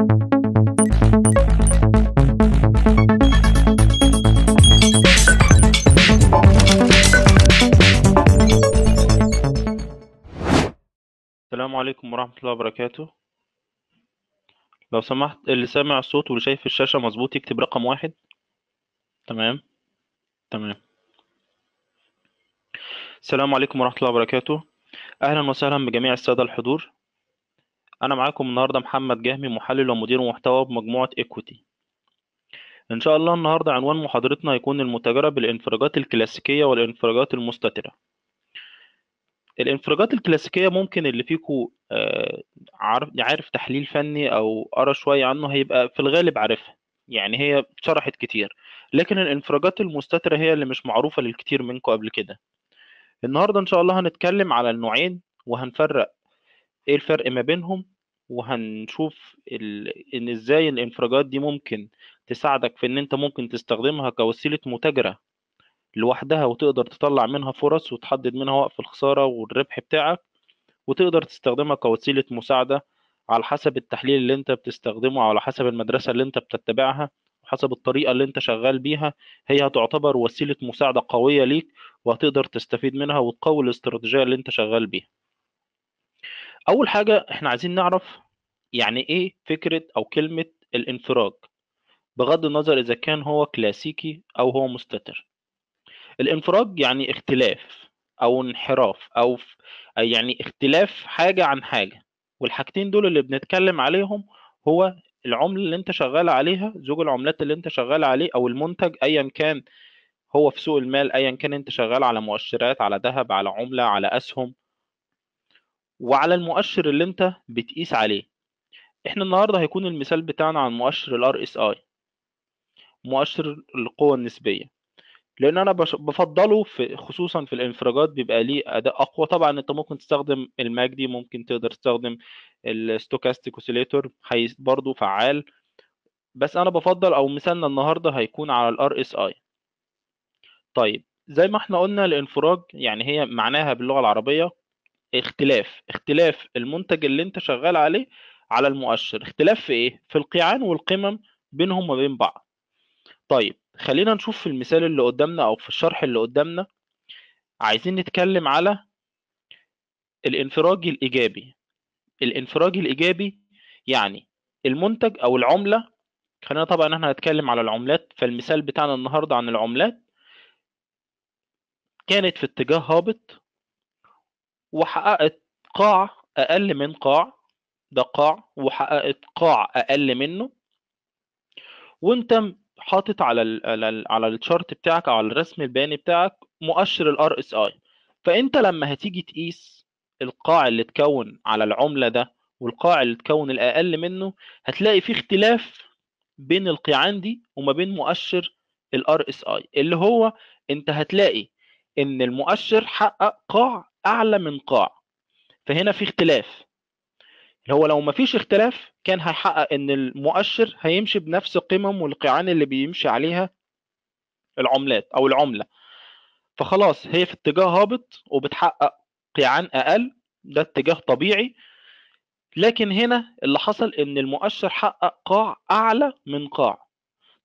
السلام عليكم ورحمة الله وبركاته لو سمحت اللي سامع الصوت واللي شايف الشاشة مظبوط يكتب رقم واحد تمام تمام السلام عليكم ورحمة الله وبركاته أهلا وسهلا بجميع السادة الحضور أنا معاكم النهاردة محمد جهمي محلل ومدير محتوى بمجموعة إيكوتي إن شاء الله النهاردة عنوان محاضرتنا هيكون المتجره بالانفراجات الكلاسيكية والانفراجات المستترة الانفراجات الكلاسيكية ممكن اللي فيكو آه، عارف, عارف تحليل فني أو قرا شوية عنه هيبقى في الغالب عارفها يعني هي اتشرحت كتير لكن الانفراجات المستترة هي اللي مش معروفة للكتير منكم قبل كده النهاردة إن شاء الله هنتكلم على النوعين وهنفرق ايه الفرق ما بينهم وهنشوف ال... ان ازاي الانفراجات دي ممكن تساعدك في ان انت ممكن تستخدمها كوسيله متاجره لوحدها وتقدر تطلع منها فرص وتحدد منها وقف الخساره والربح بتاعك وتقدر تستخدمها كوسيله مساعده على حسب التحليل اللي انت بتستخدمه على حسب المدرسه اللي انت بتتبعها حسب الطريقه اللي انت شغال بيها هي هتعتبر وسيله مساعده قويه ليك وهتقدر تستفيد منها وتقوي الاستراتيجيه اللي انت شغال بيها اول حاجه احنا عايزين نعرف يعني إيه فكرة أو كلمة الانفراج بغض النظر إذا كان هو كلاسيكي أو هو مستتر الانفراج يعني اختلاف أو انحراف أو يعني اختلاف حاجة عن حاجة والحاجتين دول اللي بنتكلم عليهم هو العملة اللي انت شغال عليها زوج العملات اللي انت شغال عليه او المنتج ايا كان هو في سوق المال ايا كان انت شغال على مؤشرات على ذهب على عملة على اسهم وعلى المؤشر اللي انت بتقيس عليه احنا النهارده هيكون المثال بتاعنا عن مؤشر الار اس اي مؤشر القوة النسبية لان انا بفضله في خصوصا في الانفراجات بيبقى ليه اداء اقوى طبعا انت ممكن تستخدم دي ممكن تقدر تستخدم الستوكاستيك اوسيليتور برضه فعال بس انا بفضل او مثالنا النهارده هيكون على الار اس اي طيب زي ما احنا قلنا الانفراج يعني هي معناها باللغه العربيه اختلاف اختلاف المنتج اللي انت شغال عليه على المؤشر اختلاف في ايه في القيعان والقمم بينهم وبين بعض طيب خلينا نشوف في المثال اللي قدامنا او في الشرح اللي قدامنا عايزين نتكلم على الانفراج الايجابي الانفراج الايجابي يعني المنتج او العمله خلينا طبعا احنا هنتكلم على العملات فالمثال بتاعنا النهارده عن العملات كانت في اتجاه هابط وحققت قاع اقل من قاع ده قاع وحققت قاع اقل منه وانت حاطط على الـ على الـ على الشارت بتاعك او على الرسم البياني بتاعك مؤشر الار اس اي فانت لما هتيجي تقيس القاع اللي اتكون على العمله ده والقاع اللي اتكون الاقل منه هتلاقي في اختلاف بين القيعان دي وما بين مؤشر الار اس اي اللي هو انت هتلاقي ان المؤشر حقق قاع اعلى من قاع فهنا في اختلاف هو لو مفيش اختلاف كان هيحقق ان المؤشر هيمشي بنفس القمم والقيعان اللي بيمشي عليها العملات او العمله فخلاص هي في اتجاه هابط وبتحقق قيعان اقل ده اتجاه طبيعي لكن هنا اللي حصل ان المؤشر حقق قاع اعلى من قاع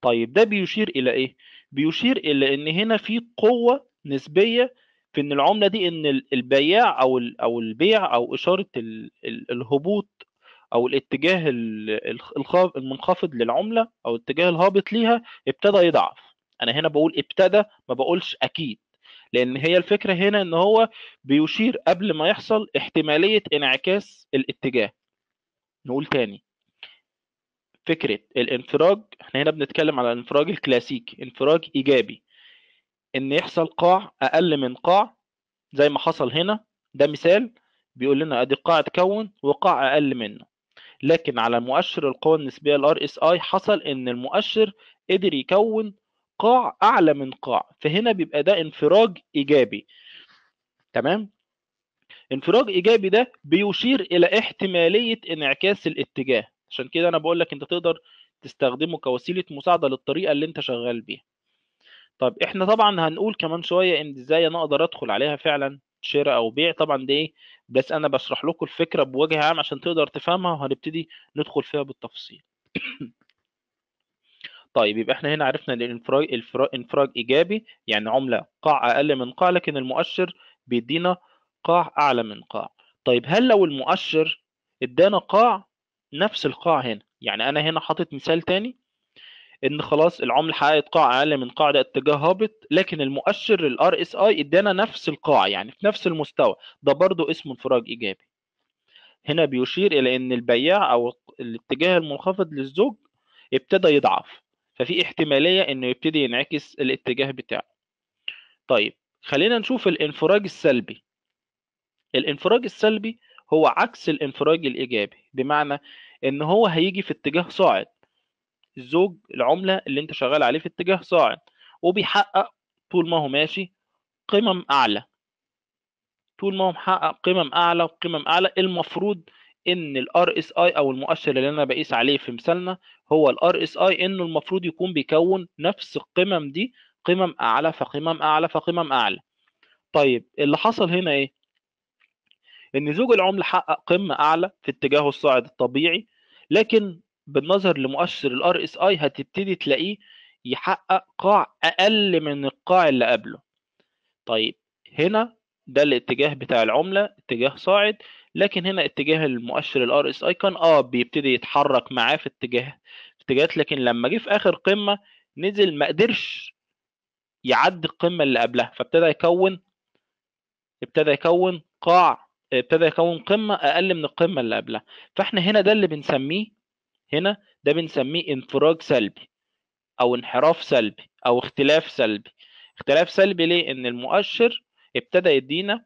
طيب ده بيشير الى ايه بيشير الى ان هنا في قوه نسبيه في ان العمله دي ان البياع او او البيع او اشاره الهبوط او الاتجاه المنخفض للعمله او الاتجاه الهابط ليها ابتدى يضعف انا هنا بقول ابتدى ما بقولش اكيد لان هي الفكره هنا ان هو بيشير قبل ما يحصل احتماليه انعكاس الاتجاه نقول تاني فكره الانفراج احنا هنا بنتكلم على الانفراج الكلاسيكي انفراج ايجابي ان يحصل قاع اقل من قاع زي ما حصل هنا ده مثال بيقول لنا ادي قاع اتكون وقاع اقل منه لكن على مؤشر القوى النسبيه الـ اس اي حصل ان المؤشر قدر يكون قاع اعلى من قاع فهنا بيبقى ده انفراج ايجابي تمام انفراج ايجابي ده بيشير الى احتماليه انعكاس الاتجاه عشان كده انا بقول لك انت تقدر تستخدمه كوسيله مساعده للطريقه اللي انت شغال بيها طب إحنا طبعًا هنقول كمان شوية إن إزاي أنا أقدر أدخل عليها فعلًا شراء أو بيع، طبعًا دي إيه؟ بس أنا بشرح لكم الفكرة بوجه عام عشان تقدر تفهمها، وهنبتدي ندخل فيها بالتفصيل. طيب يبقى إحنا هنا عرفنا إن الانفرا انفراج إيجابي، يعني عملة قاع أقل من قاع، لكن المؤشر بيدّينا قاع أعلى من قاع. طيب هل لو المؤشر إدّانا قاع، نفس القاع هنا، يعني أنا هنا حاطط مثال تاني ان خلاص العمله حققت قاع اقل من قاعده اتجاه هابط لكن المؤشر الار اس اي ادانا نفس القاع يعني في نفس المستوى ده برضو اسمه انفراج ايجابي هنا بيشير الى ان البياع او الاتجاه المنخفض للزوج ابتدى يضعف ففي احتماليه انه يبتدي ينعكس الاتجاه بتاعه طيب خلينا نشوف الانفراج السلبي الانفراج السلبي هو عكس الانفراج الايجابي بمعنى ان هو هيجي في اتجاه صاعد زوج العمله اللي انت شغال عليه في اتجاه صاعد وبيحقق طول ما هو ماشي قمم اعلى طول ما هو محقق قمم اعلى وقمم اعلى المفروض ان الار اس اي او المؤشر اللي انا بقيس عليه في مثالنا هو الار اس اي انه المفروض يكون بيكون نفس القمم دي قمم اعلى فقمم اعلى فقمم اعلى طيب اللي حصل هنا ايه ان زوج العمله حقق قمه اعلى في اتجاهه الصاعد الطبيعي لكن بالنظر لمؤشر الـ RSI هتبتدي تلاقيه يحقق قاع اقل من القاع اللي قبله طيب هنا ده الاتجاه بتاع العمله اتجاه صاعد لكن هنا اتجاه المؤشر الـ RSI كان اه بيبتدي يتحرك معاه في اتجاه اتجاهات لكن لما جه في اخر قمه نزل ما قدرش يعدي القمه اللي قبلها فابتدى يكون ابتدى يكون قاع ابتدى يكون قمه اقل من القمه اللي قبلها فاحنا هنا ده اللي بنسميه هنا ده بنسميه انفراج سلبي او انحراف سلبي او اختلاف سلبي اختلاف سلبي ليه ان المؤشر ابتدى يدينا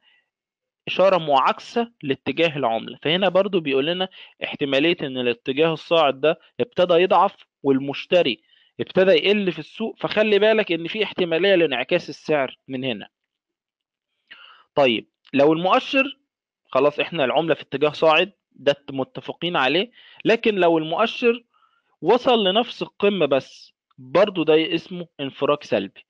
اشاره معاكسه لاتجاه العمله فهنا برضو بيقول لنا احتماليه ان الاتجاه الصاعد ده ابتدى يضعف والمشتري ابتدى يقل في السوق فخلي بالك ان في احتماليه لانعكاس السعر من هنا طيب لو المؤشر خلاص احنا العمله في اتجاه صاعد ده متفقين عليه لكن لو المؤشر وصل لنفس القمه بس برضه ده اسمه انفراج سلبي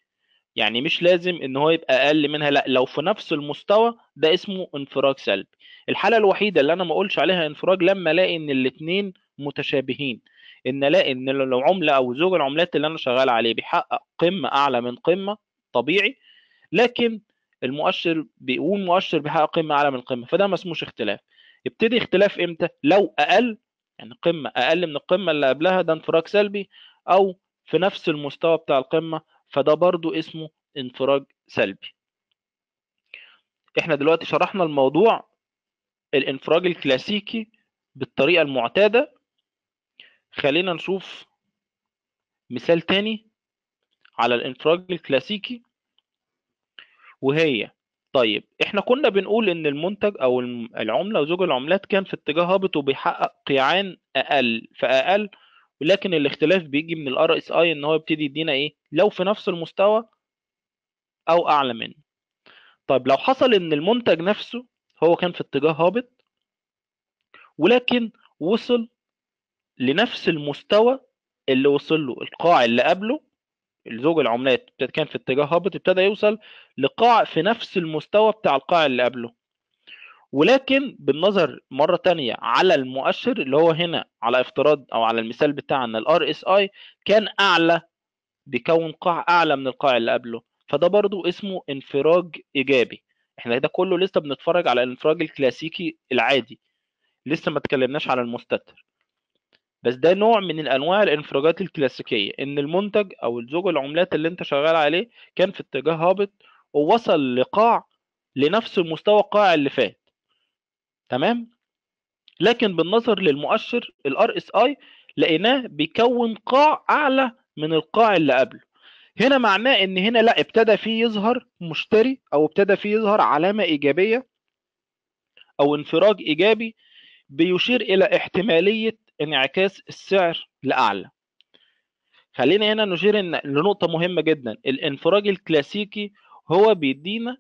يعني مش لازم ان هو يبقى اقل منها لا لو في نفس المستوى ده اسمه انفراج سلبي الحاله الوحيده اللي انا ما اقولش عليها انفراج لما الاقي ان الاثنين متشابهين ان الاقي ان العمله او زوج العملات اللي انا شغال عليه بيحقق قمه اعلى من قمه طبيعي لكن المؤشر بيقول مؤشر بيحقق قمه اعلى من قمه فده ما اسموش اختلاف يبتدي اختلاف امتى لو اقل يعني قمه اقل من القمه اللي قبلها ده انفراج سلبي او في نفس المستوى بتاع القمه فده برضو اسمه انفراج سلبي احنا دلوقتي شرحنا الموضوع الانفراج الكلاسيكي بالطريقه المعتاده خلينا نشوف مثال تاني على الانفراج الكلاسيكي وهي طيب احنا كنا بنقول ان المنتج او العمله وزوج العملات كان في اتجاه هابط وبيحقق قيعان اقل فاقل ولكن الاختلاف بيجي من الار اس اي ان هو يبتدي يدينا ايه لو في نفس المستوى او اعلى منه طيب لو حصل ان المنتج نفسه هو كان في اتجاه هابط ولكن وصل لنفس المستوى اللي وصل له القاع اللي قبله الزوج العملات كان في اتجاه هابط ابتدى يوصل لقاع في نفس المستوى بتاع القاع اللي قبله ولكن بالنظر مرة تانية على المؤشر اللي هو هنا على افتراض او على المثال بتاعنا الار اس اي كان اعلى بيكون قاع اعلى من القاع اللي قبله فده برضو اسمه انفراج ايجابي احنا ده كله لسه بنتفرج على الانفراج الكلاسيكي العادي لسه ما اتكلمناش على المستتر بس ده نوع من الانواع الانفراجات الكلاسيكيه ان المنتج او الزوج العملات اللي انت شغال عليه كان في اتجاه هابط ووصل لقاع لنفس المستوى القاع اللي فات تمام لكن بالنظر للمؤشر الار اس اي لقيناه بيكون قاع اعلى من القاع اللي قبله هنا معناه ان هنا لا ابتدى فيه يظهر مشتري او ابتدى فيه يظهر علامه ايجابيه او انفراج ايجابي بيشير الى احتماليه انعكاس السعر لأعلى خلينا هنا نشير ان لنقطة مهمة جدا الانفراج الكلاسيكي هو بيدينا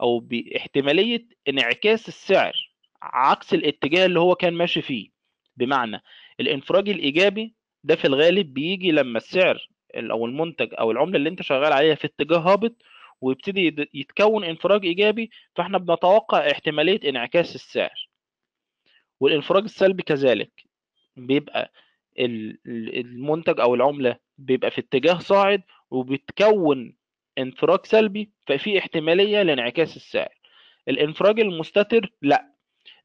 أو باحتمالية انعكاس السعر عكس الاتجاه اللي هو كان ماشي فيه بمعنى الانفراج الإيجابي ده في الغالب بيجي لما السعر أو المنتج أو العملة اللي أنت شغال عليها في اتجاه هابط ويبتدي يتكون انفراج إيجابي فإحنا بنتوقع احتمالية انعكاس السعر والانفراج السلبي كذلك بيبقى المنتج او العمله بيبقى في اتجاه صاعد وبتكون انفراج سلبي ففي احتماليه لانعكاس السعر الانفراج المستتر لا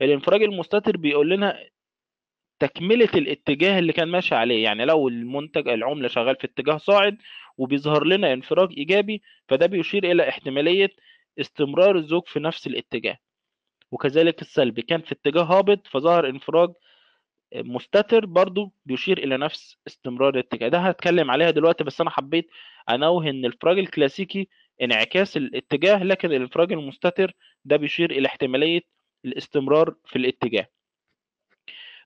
الانفراج المستتر بيقول لنا تكمله الاتجاه اللي كان ماشي عليه يعني لو المنتج العمله شغال في اتجاه صاعد وبيظهر لنا انفراج ايجابي فده بيشير الى احتماليه استمرار الزوج في نفس الاتجاه وكذلك السلبي كان في اتجاه هابط فظهر انفراج مستتر برضو بيشير الى نفس استمرار الاتجاه ده هتكلم عليها دلوقتي بس انا حبيت انوه ان الافراج الكلاسيكي انعكاس الاتجاه لكن الافراج المستتر ده بيشير الى احتماليه الاستمرار في الاتجاه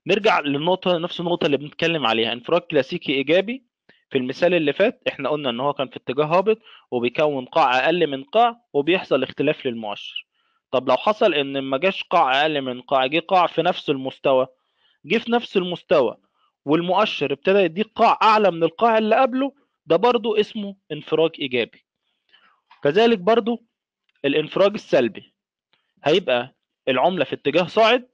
نرجع للنقطه نفس النقطه اللي بنتكلم عليها انفراج كلاسيكي ايجابي في المثال اللي فات احنا قلنا ان هو كان في اتجاه هابط وبيكون قاع اقل من قاع وبيحصل اختلاف للمؤشر طب لو حصل ان ما جاش قاع اقل من قاع جه قاع في نفس المستوى جه في نفس المستوى والمؤشر ابتدى يديك قاع اعلى من القاع اللي قبله ده برضو اسمه انفراج ايجابي كذلك برضو الانفراج السلبي هيبقى العمله في اتجاه صاعد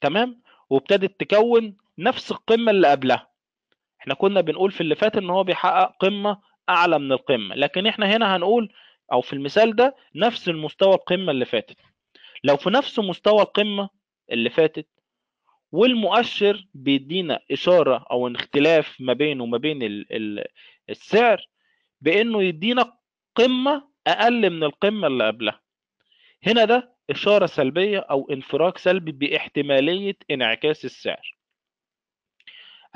تمام وابتدت تكون نفس القمه اللي قبلها احنا كنا بنقول في اللي فات ان هو بيحقق قمه اعلى من القمه لكن احنا هنا هنقول او في المثال ده نفس المستوى القمه اللي فاتت لو في نفس مستوى القمه اللي فاتت والمؤشر بيدينا اشاره او اختلاف ما بينه وما بين السعر بانه يدينا قمه اقل من القمه اللي قبلها هنا ده اشاره سلبيه او انفراج سلبي باحتماليه انعكاس السعر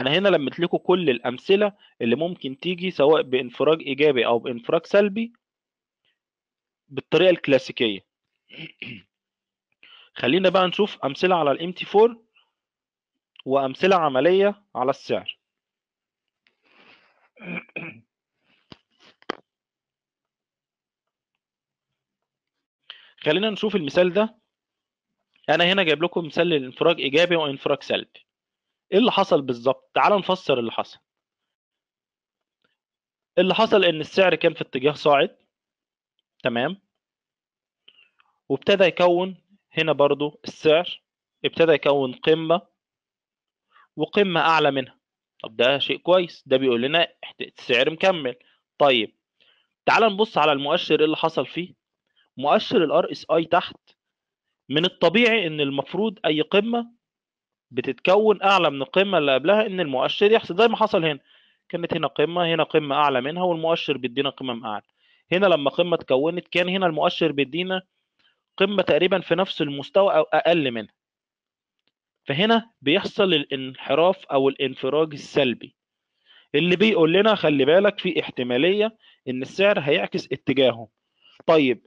انا هنا لما لكم كل الامثله اللي ممكن تيجي سواء بانفراج ايجابي او بانفراج سلبي بالطريقه الكلاسيكيه خلينا بقى نشوف امثله على الـ mt 4 وأمثلة عملية على السعر خلينا نشوف المثال ده أنا هنا جايب لكم مثال للانفراج إيجابي وانفراج سلبي إيه اللي حصل بالظبط؟ تعالوا نفسر اللي حصل اللي حصل إن السعر كان في اتجاه صاعد تمام وابتدى يكون هنا برضو السعر ابتدى يكون قمة وقمه اعلى منها طب ده شيء كويس ده بيقول لنا السعر مكمل طيب تعال نبص على المؤشر اللي حصل فيه مؤشر الار اس اي تحت من الطبيعي ان المفروض اي قمه بتتكون اعلى من القمه اللي قبلها ان المؤشر يحصل زي ما حصل هنا كانت هنا قمه هنا قمه اعلى منها والمؤشر بيدينا قمم اعلى هنا لما قمه اتكونت كان هنا المؤشر بيدينا قمه تقريبا في نفس المستوى او اقل منها فهنا بيحصل الانحراف او الانفراج السلبي اللي بيقول لنا خلي بالك في احتماليه ان السعر هيعكس اتجاهه طيب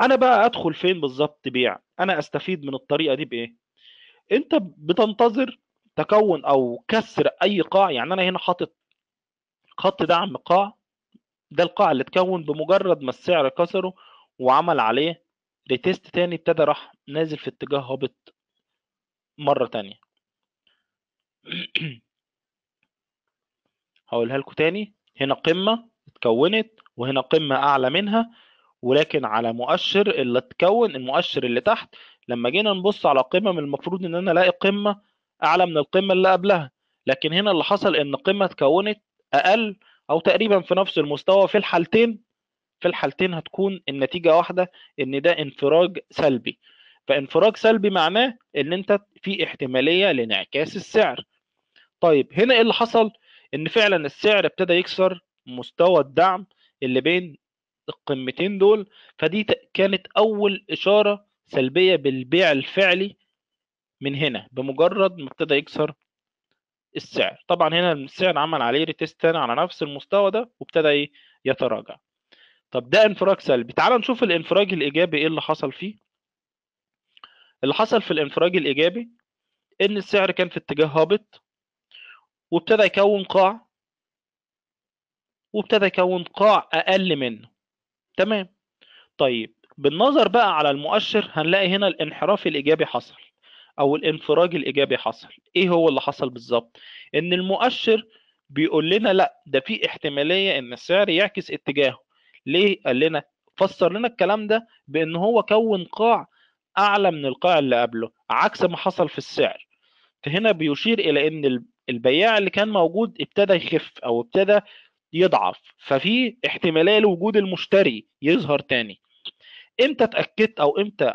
انا بقى ادخل فين بالظبط بيع انا استفيد من الطريقه دي بايه انت بتنتظر تكون او كسر اي قاع يعني انا هنا حاطط خط دعم قاع ده القاع اللي اتكون بمجرد ما السعر كسره وعمل عليه ريتيست تاني ابتدى راح نازل في اتجاه هابط مرة تانية هقولها لكم تاني هنا قمة اتكونت وهنا قمة أعلى منها ولكن على مؤشر اللي اتكون المؤشر اللي تحت لما جينا نبص على قمم المفروض ان انا الاقي قمه اعلى من القمه اللي قبلها لكن هنا اللي حصل ان قمه اتكونت اقل او تقريبا في نفس المستوى في الحالتين في الحالتين هتكون النتيجه واحده ان ده انفراج سلبي فانفراج سلبي معناه ان انت في احتماليه لانعكاس السعر طيب هنا ايه اللي حصل ان فعلا السعر ابتدى يكسر مستوى الدعم اللي بين القمتين دول فدي كانت اول اشاره سلبيه بالبيع الفعلي من هنا بمجرد ما ابتدى يكسر السعر طبعا هنا السعر عمل عليه ريتست تاني على نفس المستوى ده وابتدى ايه؟ يتراجع طب ده انفراج سلبي تعال نشوف الانفراج الايجابي ايه اللي حصل فيه اللي حصل في الانفراج الايجابي ان السعر كان في اتجاه هابط وابتدى يكون قاع وابتدى يكون قاع اقل منه تمام طيب بالنظر بقى على المؤشر هنلاقي هنا الانحراف الايجابي حصل او الانفراج الايجابي حصل ايه هو اللي حصل بالظبط ان المؤشر بيقول لنا لا ده في احتماليه ان السعر يعكس اتجاهه ليه قال لنا فسر لنا الكلام ده بان هو كون قاع اعلى من القاع اللي قبله عكس ما حصل في السعر فهنا بيشير الى ان البياع اللي كان موجود ابتدى يخف او ابتدى يضعف ففي احتماليه لوجود المشتري يظهر تاني امتى اتاكدت او امتى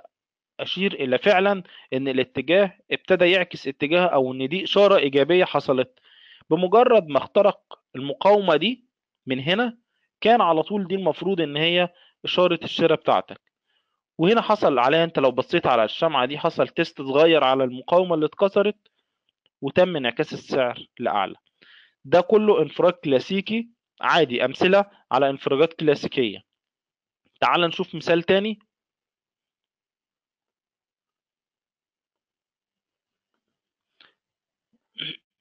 اشير الى فعلا ان الاتجاه ابتدى يعكس اتجاه او ان دي اشاره ايجابيه حصلت بمجرد ما اخترق المقاومه دي من هنا كان على طول دي المفروض ان هي اشاره الشراء بتاعتك وهنا حصل عليها انت لو بصيت على الشمعة دي حصل تيست صغير على المقاومة اللي اتكسرت وتم انعكاس السعر لأعلى ده كله انفراج كلاسيكي عادي أمثلة على انفراجات كلاسيكية تعال نشوف مثال تاني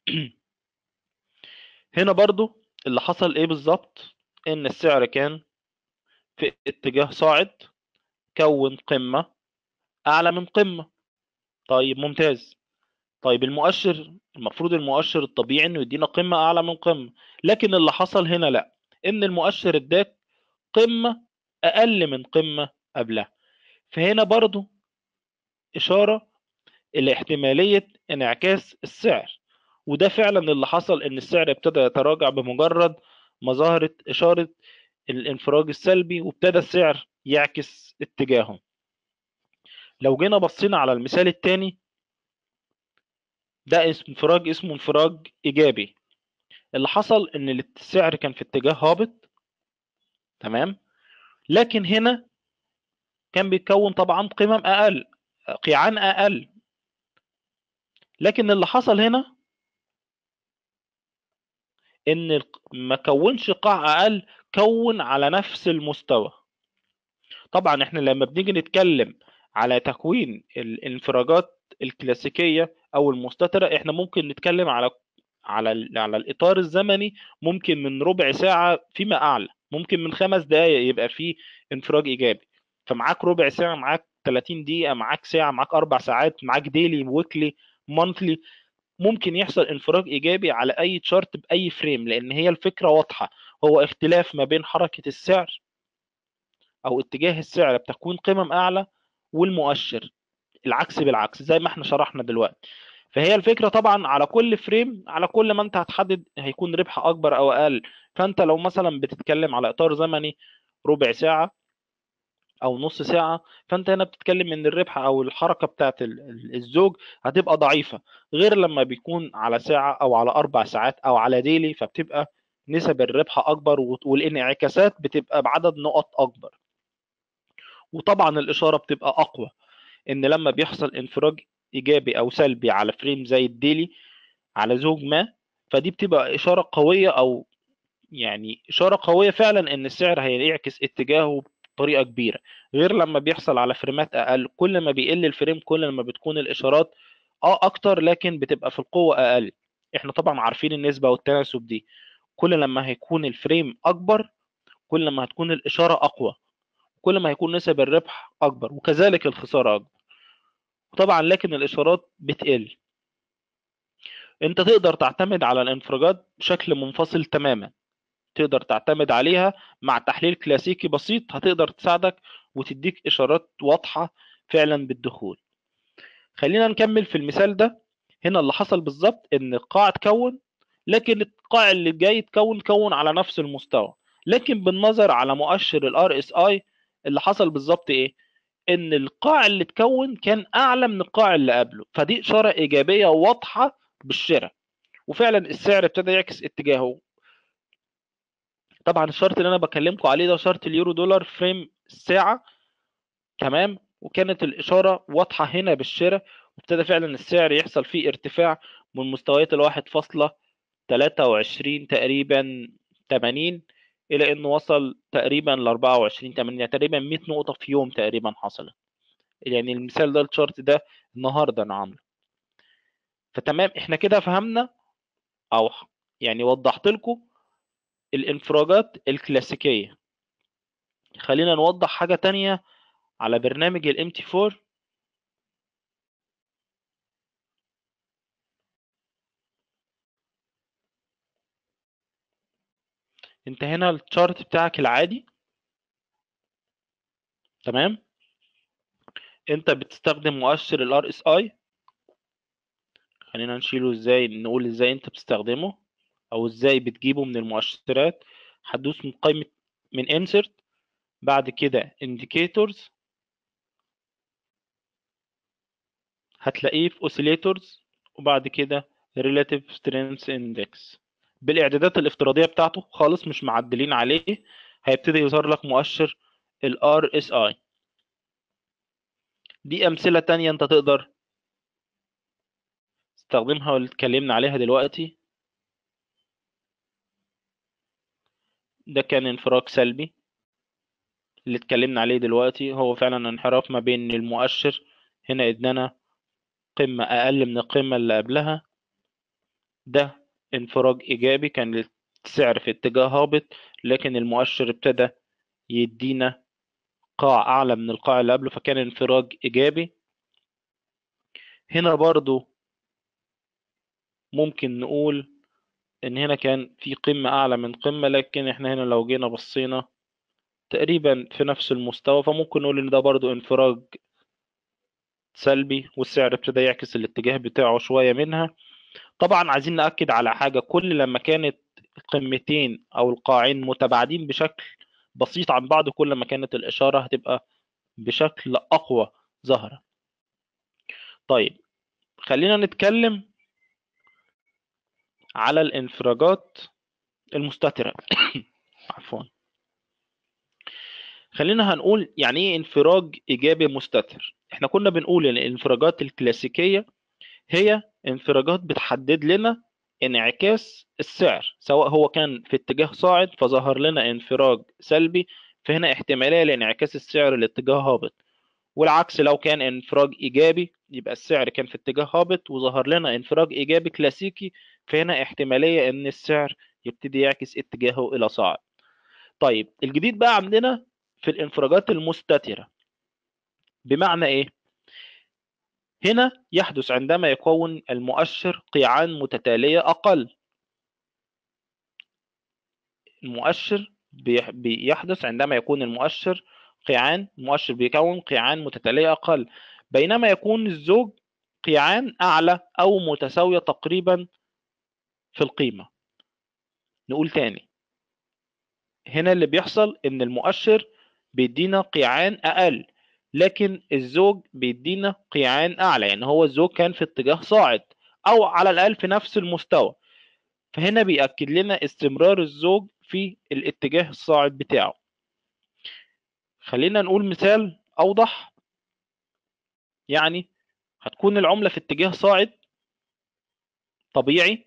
هنا برضو اللي حصل ايه بالظبط ان السعر كان في اتجاه صاعد كون قمة أعلى من قمة طيب ممتاز طيب المؤشر المفروض المؤشر الطبيعي انه يدينا قمة اعلى من قمة لكن اللي حصل هنا لا ان المؤشر اداك قمة اقل من قمة قبلها فهنا برضو اشارة لاحتمالية انعكاس السعر وده فعلا اللي حصل ان السعر ابتدى يتراجع بمجرد ما ظهرت اشارة الانفراج السلبي وابتدى السعر يعكس اتجاهه لو جينا بصينا على المثال الثاني ده اسم انفراج اسمه انفراج ايجابي اللي حصل ان السعر كان في اتجاه هابط تمام لكن هنا كان بيتكون طبعا قمم اقل قيعان اقل لكن اللي حصل هنا ان ما كونش قاع اقل تكون على نفس المستوى طبعا احنا لما بنيجي نتكلم على تكوين الانفراجات الكلاسيكيه او المستتره احنا ممكن نتكلم على على على الاطار الزمني ممكن من ربع ساعه فيما اعلى ممكن من خمس دقائق يبقى فيه انفراج ايجابي فمعاك ربع ساعه معاك 30 دقيقه معاك ساعه معاك اربع ساعات معاك ديلي ويكلي مونثلي ممكن يحصل انفراج ايجابي على اي تشارت باي فريم لان هي الفكره واضحه هو اختلاف ما بين حركة السعر أو اتجاه السعر بتكوين قمم أعلى والمؤشر العكس بالعكس زي ما احنا شرحنا دلوقتي فهي الفكره طبعا على كل فريم على كل ما انت هتحدد هيكون ربح اكبر او اقل فانت لو مثلا بتتكلم على اطار زمني ربع ساعه او نص ساعه فانت هنا بتتكلم ان الربح او الحركه بتاعت الزوج هتبقى ضعيفه غير لما بيكون على ساعه او على اربع ساعات او على ديلي فبتبقى نسب الربح اكبر والانعكاسات بتبقى بعدد نقط اكبر وطبعا الاشاره بتبقى اقوى ان لما بيحصل انفراج ايجابي او سلبي على فريم زي الديلي على زوج ما فدي بتبقى اشاره قويه او يعني اشاره قويه فعلا ان السعر هينعكس اتجاهه بطريقه كبيره غير لما بيحصل على فريمات اقل كل ما بيقل الفريم كل ما بتكون الاشارات اه اكتر لكن بتبقى في القوه اقل احنا طبعا عارفين النسبه والتناسب دي كل لما هيكون الفريم اكبر كل لما هتكون الاشاره اقوى كل ما هيكون نسب الربح اكبر وكذلك الخساره اكبر وطبعا لكن الاشارات بتقل انت تقدر تعتمد على الانفراجات بشكل منفصل تماما تقدر تعتمد عليها مع تحليل كلاسيكي بسيط هتقدر تساعدك وتديك اشارات واضحه فعلا بالدخول خلينا نكمل في المثال ده هنا اللي حصل بالظبط ان القاعه اتكون لكن القاع اللي جاي تكون كون على نفس المستوى لكن بالنظر على مؤشر الار اس اي اللي حصل بالظبط ايه ان القاع اللي اتكون كان اعلى من القاع اللي قبله فدي اشاره ايجابيه واضحه بالشراء وفعلا السعر ابتدى يعكس اتجاهه طبعا الشرط اللي انا بكلمكم عليه ده شرط اليورو دولار فريم الساعه تمام وكانت الاشاره واضحه هنا بالشراء وابتدى فعلا السعر يحصل فيه ارتفاع من مستويات ال فاصله 23 تقريبا 80 الى انه وصل تقريبا ل 24 8 يعني تقريبا 100 نقطه في يوم تقريبا حصلت يعني المثال ده الشارت ده النهارده انا عامله فتمام احنا كده فهمنا او يعني وضحت لكم الانفراجات الكلاسيكيه خلينا نوضح حاجه تانية على برنامج الام تي 4 انت هنا الشارت بتاعك العادي تمام انت بتستخدم مؤشر ال RSI خلينا نشيله ازاي نقول ازاي انت بتستخدمه او ازاي بتجيبه من المؤشرات هتدوس من قائمة من insert بعد كده indicators هتلاقيه في oscillators وبعد كده relative strength index بالاعدادات الافتراضيه بتاعته خالص مش معدلين عليه هيبتدي يظهر لك مؤشر الار اس اي دي امثله تانية انت تقدر تستخدمها واللي اتكلمنا عليها دلوقتي ده كان انفراج سلبي اللي اتكلمنا عليه دلوقتي هو فعلا انحراف ما بين المؤشر هنا ادانا قمة اقل من القمة اللي قبلها ده انفراج إيجابي كان السعر في اتجاه هابط لكن المؤشر ابتدى يدينا قاع أعلى من القاع اللي قبله فكان انفراج إيجابي هنا برضو ممكن نقول ان هنا كان في قمة اعلى من قمة لكن احنا هنا لو جينا بصينا تقريبا في نفس المستوى فممكن نقول ان ده برضو انفراج سلبي والسعر ابتدى يعكس الاتجاه بتاعه شوية منها طبعا عايزين نأكد على حاجة كل لما كانت القمتين أو القاعين متباعدين بشكل بسيط عن بعض كل ما كانت الإشارة هتبقى بشكل أقوى ظاهره طيب خلينا نتكلم على الانفراجات المستترة عفوا خلينا هنقول يعني ايه انفراج ايجابي مستتر احنا كنا بنقول ان الانفراجات الكلاسيكيه هي انفراجات بتحدد لنا انعكاس السعر سواء هو كان في اتجاه صاعد فظهر لنا انفراج سلبي فهنا احتمالية لانعكاس السعر لاتجاه هابط والعكس لو كان انفراج ايجابي يبقى السعر كان في اتجاه هابط وظهر لنا انفراج ايجابي كلاسيكي فهنا احتمالية ان السعر يبتدي يعكس اتجاهه الى صاعد طيب الجديد بقى عندنا في الانفراجات المستترة بمعنى ايه هنا يحدث عندما يكون المؤشر قيعان متتالية أقل المؤشر بيحدث عندما يكون المؤشر قيعان المؤشر بيكون قيعان متتالية أقل بينما يكون الزوج قيعان أعلى أو متساوية تقريبا في القيمة نقول تاني هنا اللي بيحصل إن المؤشر بيدينا قيعان أقل لكن الزوج بيدينا قيعان اعلى يعني هو الزوج كان في اتجاه صاعد او على الاقل في نفس المستوى فهنا بيأكد لنا استمرار الزوج في الاتجاه الصاعد بتاعه خلينا نقول مثال اوضح يعني هتكون العملة في اتجاه صاعد طبيعي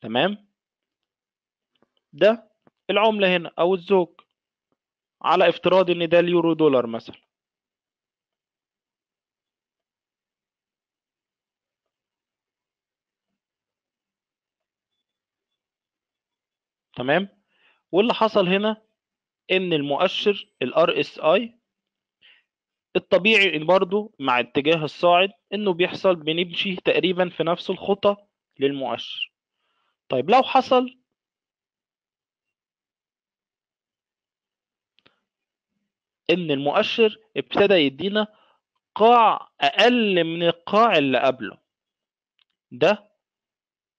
تمام ده العملة هنا او الزوج على افتراض ان ده اليورو دولار مثلا تمام واللي حصل هنا ان المؤشر الار اس اي الطبيعي برضو مع اتجاه الصاعد انه بيحصل بنمشي تقريبا في نفس الخطى للمؤشر طيب لو حصل ان المؤشر ابتدى يدينا قاع اقل من القاع اللي قبله ده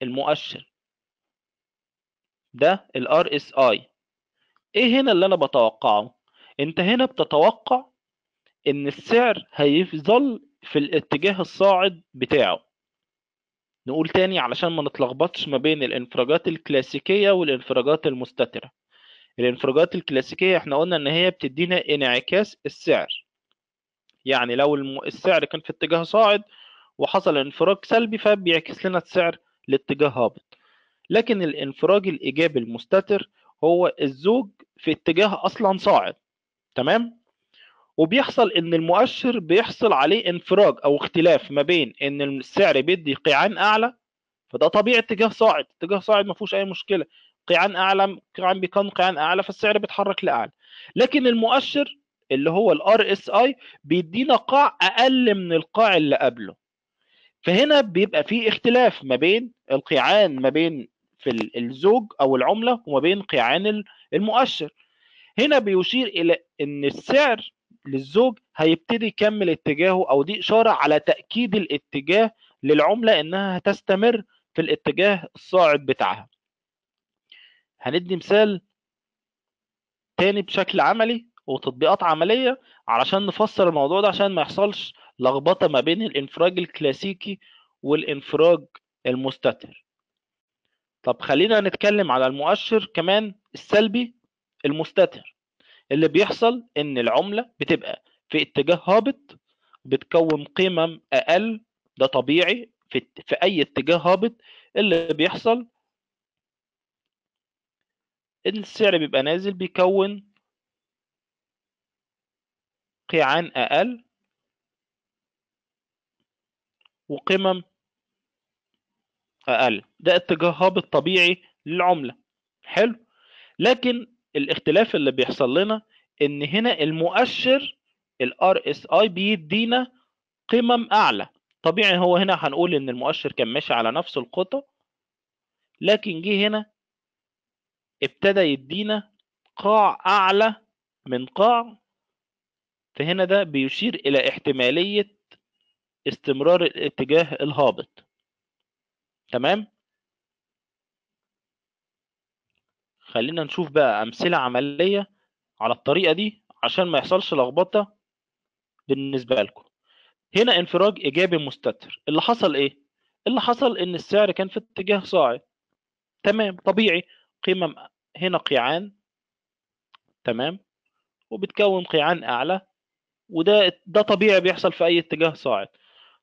المؤشر ده ال RSI ايه هنا اللي انا بتوقعه انت هنا بتتوقع ان السعر هيفضل في الاتجاه الصاعد بتاعه نقول تاني علشان ما نتلخبطش ما بين الانفراجات الكلاسيكية والانفراجات المستترة الانفراجات الكلاسيكية احنا قلنا ان هي بتدينا انعكاس السعر يعني لو السعر كان في اتجاه صاعد وحصل انفراج سلبي فبيعكس لنا السعر لاتجاه هابط لكن الانفراج الايجابي المستتر هو الزوج في اتجاه اصلا صاعد تمام وبيحصل ان المؤشر بيحصل عليه انفراج او اختلاف ما بين ان السعر بيدي قيعان اعلى فده طبيعي اتجاه صاعد اتجاه صاعد ما فيهوش اي مشكله قيعان اعلى قيعان بيكون قيعان اعلى فالسعر بيتحرك لاعلى لكن المؤشر اللي هو الار اس اي بيدينا قاع اقل من القاع اللي قبله فهنا بيبقى في اختلاف ما بين القيعان ما بين في الزوج او العمله وما بين قيعان المؤشر هنا بيشير الى ان السعر للزوج هيبتدي يكمل اتجاهه او دي اشاره على تاكيد الاتجاه للعمله انها هتستمر في الاتجاه الصاعد بتاعها هندي مثال تاني بشكل عملي وتطبيقات عمليه علشان نفسر الموضوع ده عشان ما يحصلش لخبطه ما بين الانفراج الكلاسيكي والانفراج المستتر طب خلينا نتكلم على المؤشر كمان السلبي المستتر اللي بيحصل ان العمله بتبقى في اتجاه هابط بتكون قيمة اقل ده طبيعي في, في اي اتجاه هابط اللي بيحصل السعر بيبقى نازل بيكون قيعان أقل وقمم أقل ده اتجاه هابط طبيعي للعملة حلو لكن الاختلاف اللي بيحصل لنا ان هنا المؤشر ال RSI بيدينا قمم اعلى طبيعي هو هنا هنقول ان المؤشر كان ماشي على نفس القطع لكن جه هنا ابتدى يدينا قاع أعلى من قاع فهنا ده بيشير إلى احتمالية استمرار الاتجاه الهابط تمام خلينا نشوف بقى أمثلة عملية على الطريقة دي عشان ما يحصلش لخبطة بالنسبة لكم هنا انفراج إيجابي مستتر اللي حصل إيه؟ اللي حصل إن السعر كان في اتجاه صاعد تمام طبيعي قمم هنا قيعان تمام وبتكون قيعان اعلى وده ده طبيعي بيحصل في اي اتجاه صاعد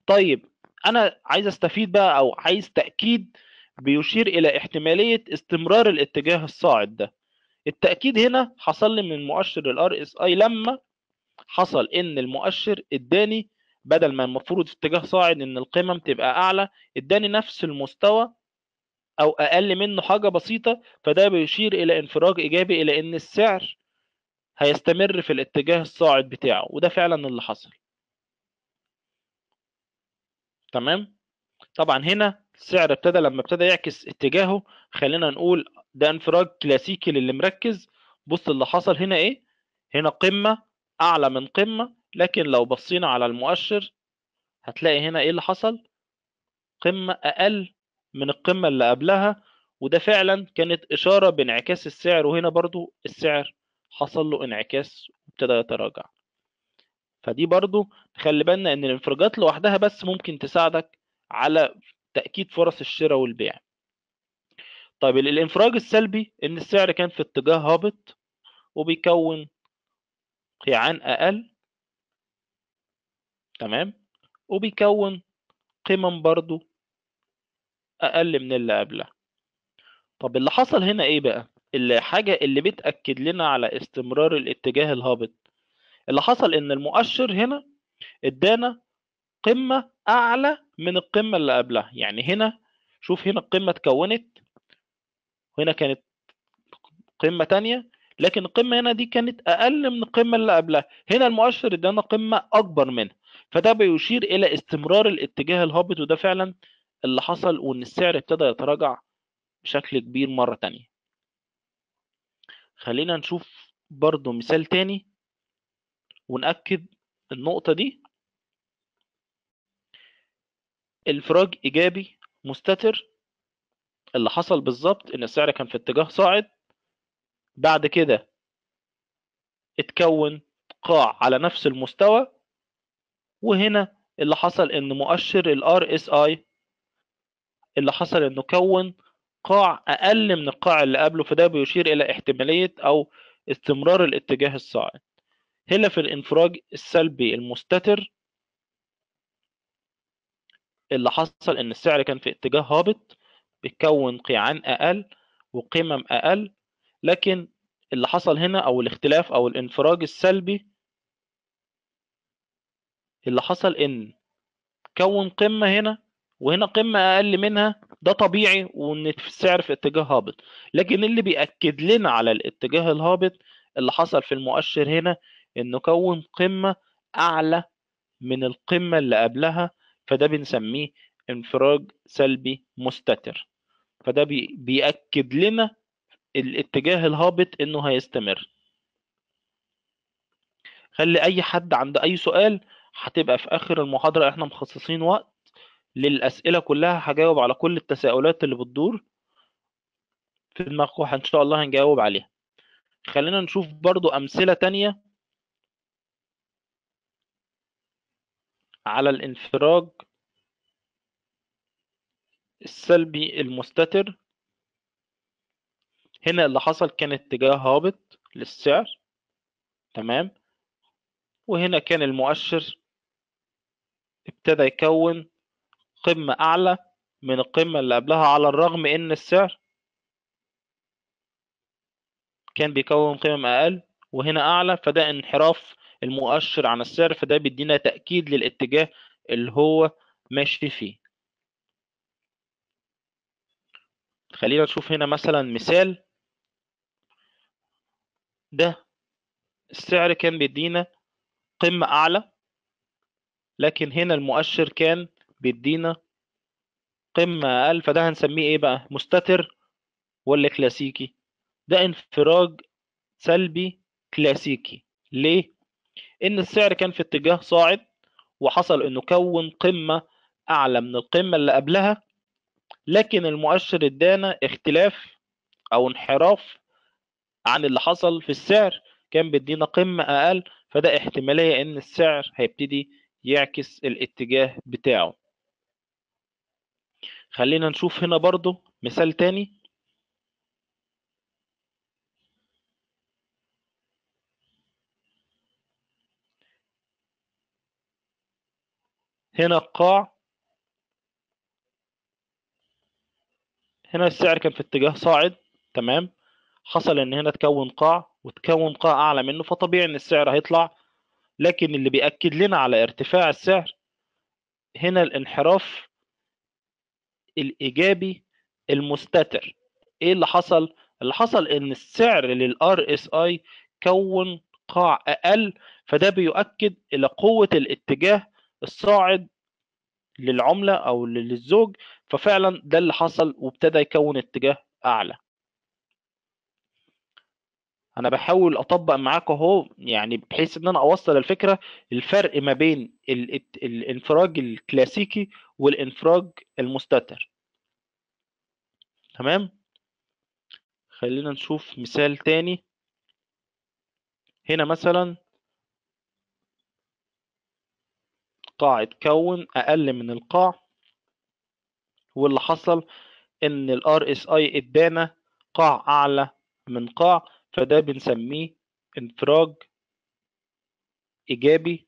طيب انا عايز استفيد بقى او عايز تاكيد بيشير الى احتماليه استمرار الاتجاه الصاعد ده التاكيد هنا حصل لي من مؤشر الار اس اي لما حصل ان المؤشر اداني بدل ما المفروض في اتجاه صاعد ان القمم تبقى اعلى اداني نفس المستوى او اقل منه حاجه بسيطه فده بيشير الى انفراج ايجابي الى ان السعر هيستمر في الاتجاه الصاعد بتاعه وده فعلا اللي حصل تمام طبعا هنا السعر ابتدى لما ابتدى يعكس اتجاهه خلينا نقول ده انفراج كلاسيكي للي مركز بص اللي حصل هنا ايه هنا قمه اعلى من قمه لكن لو بصينا على المؤشر هتلاقي هنا ايه اللي حصل قمه اقل من القمة اللي قبلها وده فعلا كانت إشارة بانعكاس السعر وهنا برضو السعر حصل له انعكاس وابتدى يتراجع فدي برضو خلي بالنا ان الانفراجات لوحدها بس ممكن تساعدك على تأكيد فرص الشراء والبيع طيب الانفراج السلبي ان السعر كان في اتجاه هابط وبيكون قيعان اقل تمام وبيكون قمم برضو اقل من اللي قبلها طب اللي حصل هنا ايه بقى الحاجه اللي بتاكد لنا على استمرار الاتجاه الهابط اللي حصل ان المؤشر هنا ادانا قمه اعلى من القمه اللي قبلها يعني هنا شوف هنا القمه اتكونت هنا كانت قمه تانية لكن القمه هنا دي كانت اقل من القمه اللي قبلها هنا المؤشر ادانا قمه اكبر منها فده بيشير الى استمرار الاتجاه الهابط وده فعلا اللي حصل وان السعر ابتدى يتراجع بشكل كبير مرة تانية خلينا نشوف برضو مثال تاني ونأكد النقطة دي الفراج إيجابي مستتر اللي حصل بالظبط إن السعر كان في اتجاه صاعد بعد كده اتكون قاع على نفس المستوى وهنا اللي حصل إن مؤشر الـ RSI اللي حصل انه كون قاع اقل من القاع اللي قبله فده بيشير الى احتماليه او استمرار الاتجاه الصاعد هنا في الانفراج السلبي المستتر اللي حصل ان السعر كان في اتجاه هابط بيتكون قيعان اقل وقمم اقل لكن اللي حصل هنا او الاختلاف او الانفراج السلبي اللي حصل ان كون قمه هنا وهنا قمه اقل منها ده طبيعي وان السعر في اتجاه هابط لكن اللي بياكد لنا على الاتجاه الهابط اللي حصل في المؤشر هنا انه كون قمه اعلى من القمه اللي قبلها فده بنسميه انفراج سلبي مستتر فده بيأكد لنا الاتجاه الهابط انه هيستمر خلي اي حد عنده اي سؤال هتبقى في اخر المحاضرة احنا مخصصين وقت للأسئلة كلها هجاوب على كل التساؤلات اللي بتدور في دماغكم إن شاء الله هنجاوب عليها خلينا نشوف برضو أمثلة تانية على الانفراج السلبي المستتر هنا اللي حصل كان اتجاه هابط للسعر تمام وهنا كان المؤشر ابتدى يكون قمة أعلى من القمة اللي قبلها على الرغم إن السعر كان بيكون قمم أقل وهنا أعلى فده انحراف المؤشر عن السعر فده بيدينا تأكيد للاتجاه اللي هو ماشي فيه خلينا نشوف هنا مثلا مثال ده السعر كان بيدينا قمة أعلى لكن هنا المؤشر كان بيدينا قمة أقل فده هنسميه إيه بقى؟ مستتر ولا كلاسيكي؟ ده انفراج سلبي كلاسيكي ليه؟ إن السعر كان في اتجاه صاعد وحصل إنه كون قمة أعلى من القمة اللي قبلها لكن المؤشر ادانا اختلاف أو انحراف عن اللي حصل في السعر كان بيدينا قمة أقل فده احتمالية إن السعر هيبتدي يعكس الاتجاه بتاعه خلينا نشوف هنا برضو مثال تاني هنا القاع هنا السعر كان في اتجاه صاعد تمام حصل ان هنا تكون قاع وتكون قاع اعلى منه فطبيعي ان السعر هيطلع لكن اللي بيأكد لنا على ارتفاع السعر هنا الانحراف الايجابي المستتر ايه اللي حصل اللي حصل ان السعر للار اس اي كون قاع اقل فده بيؤكد الى قوه الاتجاه الصاعد للعمله او للزوج ففعلا ده اللي حصل وابتدى يكون اتجاه اعلى انا بحاول اطبق معاك اهو يعني بحيث ان انا اوصل الفكره الفرق ما بين الانفراج الكلاسيكي والانفراج المستتر تمام خلينا نشوف مثال تاني هنا مثلا قاع اتكون اقل من القاع واللي حصل ان الار اس اي ادانا قاع اعلى من قاع فده بنسميه انفراج إيجابي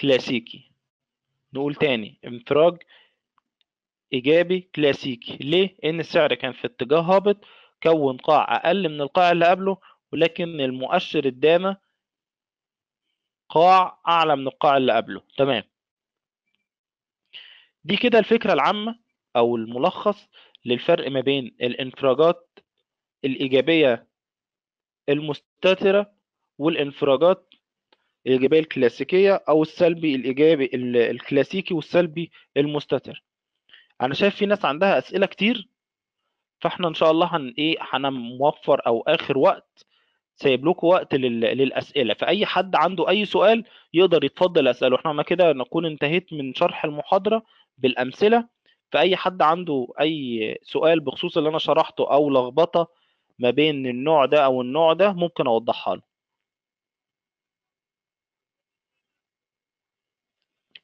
كلاسيكي نقول تاني انفراج إيجابي كلاسيكي ليه؟ لأن السعر كان في اتجاه هابط كون قاع أقل من القاع اللي قبله ولكن المؤشر الدامة قاع أعلى من القاع اللي قبله تمام دي كده الفكرة العامة أو الملخص للفرق ما بين الانفراجات الإيجابية المستترة والانفراجات الإيجابية الكلاسيكية أو السلبي الإيجابي الكلاسيكي والسلبي المستتر أنا شايف في ناس عندها أسئلة كتير فاحنا ان شاء الله هن ايه موفر او اخر وقت سايب لكم وقت لل... للاسئله فاي حد عنده اي سؤال يقدر يتفضل اساله احنا كده نكون انتهيت من شرح المحاضره بالامثله فاي حد عنده اي سؤال بخصوص اللي انا شرحته او لخبطه ما بين النوع ده او النوع ده ممكن اوضحها له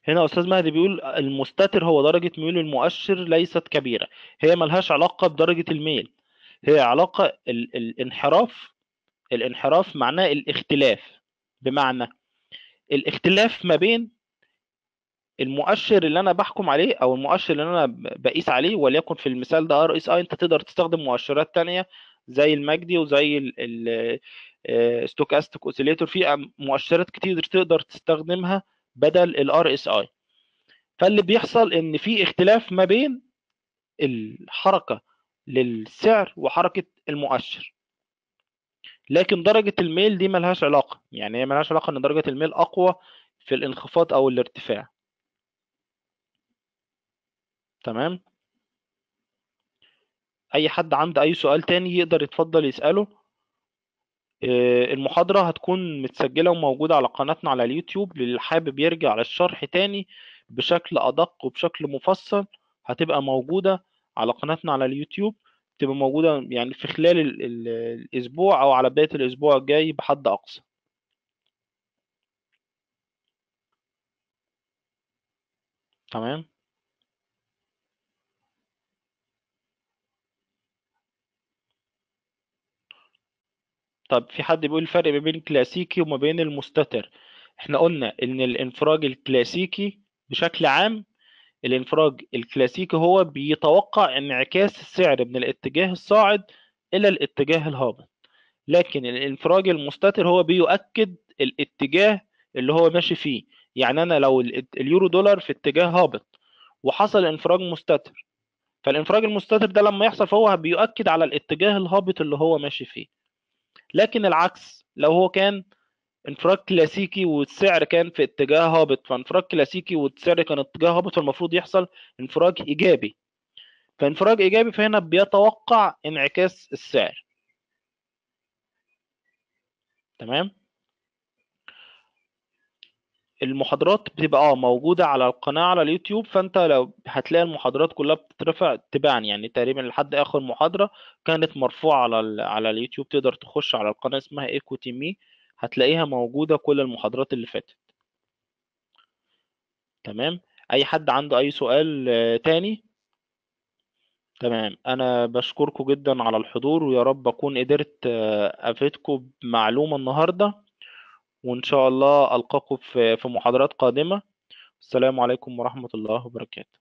هنا استاذ مهدي بيقول المستتر هو درجه ميول المؤشر ليست كبيره هي ملهاش علاقه بدرجه الميل هي علاقه ال الانحراف الانحراف معناه الاختلاف بمعنى الاختلاف ما بين المؤشر اللي انا بحكم عليه او المؤشر اللي انا بقيس عليه وليكن في المثال ده ار اس اي انت تقدر تستخدم مؤشرات تانية زي المجدي وزي الستوكاستيك اوسيليتور آه، في مؤشرات كتير تقدر تستخدمها بدل الار اس اي فاللي بيحصل ان في اختلاف ما بين الحركه للسعر وحركه المؤشر لكن درجه الميل دي ملهاش علاقه يعني هي ملهاش علاقه ان درجه الميل اقوى في الانخفاض او الارتفاع تمام اي حد عنده اي سؤال تاني يقدر يتفضل يساله آه، المحاضرة هتكون متسجلة وموجودة على قناتنا على اليوتيوب للي حابب يرجع للشرح تاني بشكل أدق وبشكل مفصل هتبقى موجودة على قناتنا على اليوتيوب تبقى موجودة يعني في خلال الأسبوع أو على بداية الأسبوع الجاي بحد أقصى تمام طب في حد بيقول الفرق ما بين الكلاسيكي وما بين المستتر احنا قلنا ان الانفراج الكلاسيكي بشكل عام الانفراج الكلاسيكي هو بيتوقع انعكاس السعر من الاتجاه الصاعد الى الاتجاه الهابط لكن الانفراج المستتر هو بيؤكد الاتجاه اللي هو ماشي فيه يعني انا لو اليورو دولار في اتجاه هابط وحصل انفراج مستتر فالانفراج المستتر ده لما يحصل فهو بيؤكد على الاتجاه الهابط اللي هو ماشي فيه لكن العكس لو هو كان انفراج كلاسيكي والسعر كان في اتجاه هابط فانفراج كلاسيكي والسعر كان اتجاه هابط فالمفروض يحصل انفراج ايجابي فانفراج ايجابي فهنا بيتوقع انعكاس السعر تمام المحاضرات بتبقى اه موجوده على القناه على اليوتيوب فانت لو هتلاقي المحاضرات كلها بتترفع تباعا يعني تقريبا لحد اخر محاضره كانت مرفوعه على ال... على اليوتيوب تقدر تخش على القناه اسمها ايكوتي مي هتلاقيها موجوده كل المحاضرات اللي فاتت تمام اي حد عنده اي سؤال آه، تاني تمام انا بشكركم جدا على الحضور ويا رب اكون قدرت آه، افيدكم بمعلومه النهارده وإن شاء الله ألقاكم في محاضرات قادمة السلام عليكم ورحمة الله وبركاته